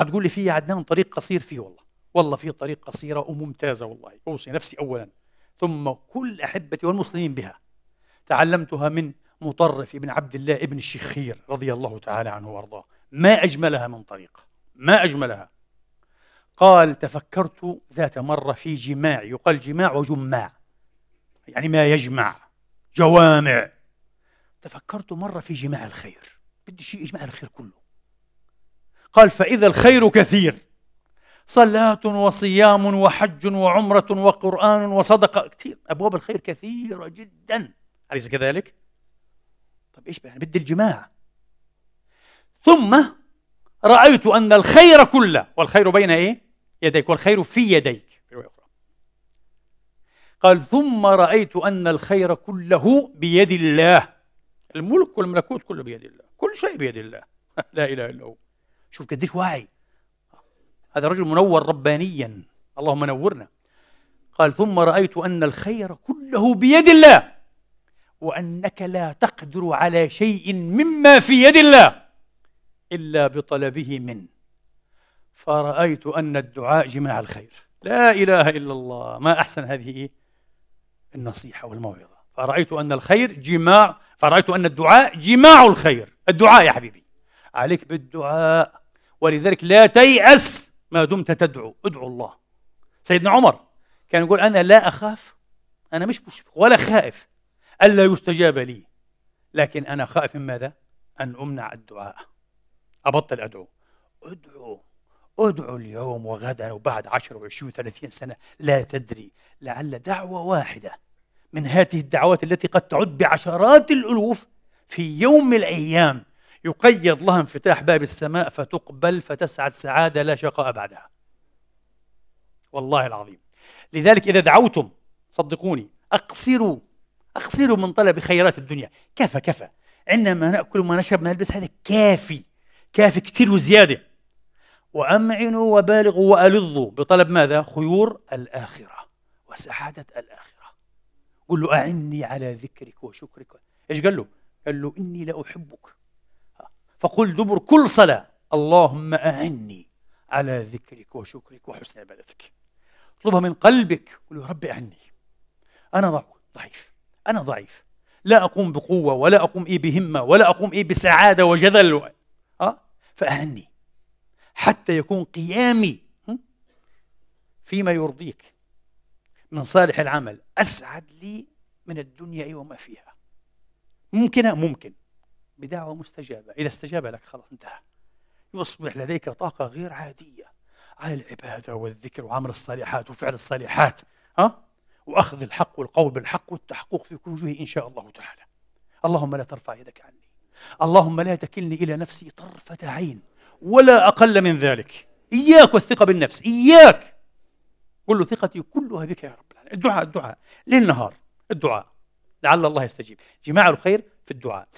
هتقول لي في يا عدنان طريق قصير فيه والله والله في طريق قصيرة وممتازة والله أوصي نفسي أولا ثم كل أحبتي والمسلمين بها تعلمتها من مطرف ابن عبد الله ابن الشخير رضي الله تعالى عنه وارضاه ما أجملها من طريق ما أجملها قال تفكرت ذات مرة في جماع يقال جماع وجماع يعني ما يجمع جوامع تفكرت مرة في جماع الخير بدي شيء يجمع الخير كله قال فإذا الخير كثير صلاة وصيام وحج وعمرة وقرآن وصدقة كثير أبواب الخير كثيرة جدا أليس كذلك؟ طيب إيش بقى بدي الجماع ثم رأيت أن الخير كله والخير بين إيه؟ يديك والخير في يديك قال ثم رأيت أن الخير كله بيد الله الملك والملكوت كله بيد الله كل شيء بيد الله لا إله إلا هو شوف قديش واعي هذا رجل منور ربانيا اللهم نورنا قال ثم رأيت أن الخير كله بيد الله وأنك لا تقدر على شيء مما في يد الله إلا بطلبه من فرأيت أن الدعاء جماع الخير لا إله إلا الله ما أحسن هذه النصيحة والموعظة فرأيت أن الخير جماع فرأيت أن الدعاء جماع الخير الدعاء يا حبيبي عليك بالدعاء ولذلك لا تيأس ما دمت تدعو ادعو الله سيدنا عمر كان يقول أنا لا أخاف أنا مش مشفق ولا خائف ألا يستجاب لي لكن أنا خائف من ماذا؟ أن أمنع الدعاء أبطل أدعو ادعو ادعو اليوم وغدا وبعد 10 و20 و30 سنة لا تدري لعل دعوة واحدة من هذه الدعوات التي قد تعد بعشرات الألوف في يوم من الأيام يقيد لها انفتاح باب السماء فتقبل فتسعد سعادة لا شقاء بعدها والله العظيم لذلك إذا دعوتم صدقوني أقصروا أقصروا من طلب خيرات الدنيا كفى كفى عندما ما نأكل وما نشرب ما نلبس هذا كافي كافي كثير وزيادة وأمعنوا وبالغوا وألظوا بطلب ماذا؟ خيور الآخرة وسعادة الآخرة قل له أعني على ذكرك وشكرك إيش قال له؟ قال له إني لأحبك فقل دبر كل صلاة اللهم أعني على ذكرك وشكرك وحسن عبادتك اطلبها من قلبك قل يا رب أعني أنا ضعيف أنا ضعيف لا أقوم بقوة ولا أقوم إيه بهمة ولا أقوم إيه بسعادة وجذل أه؟ فأعني حتى يكون قيامي فيما يرضيك من صالح العمل أسعد لي من الدنيا وما فيها ممكن ممكن بدعوة مستجابة إذا استجاب لك خلاص انتهى يصبح لديك طاقة غير عادية على العبادة والذكر وعمل الصالحات وفعل الصالحات ها وأخذ الحق والقول بالحق والتحقق في كل وجهه إن شاء الله تعالى اللهم لا ترفع يدك عني اللهم لا تكلني إلى نفسي طرفة عين ولا أقل من ذلك إياك والثقة بالنفس إياك قل له ثقتي كلها بك يا رب العالمين الدعاء الدعاء ليل نهار الدعاء لعل الله يستجيب جماع الخير في الدعاء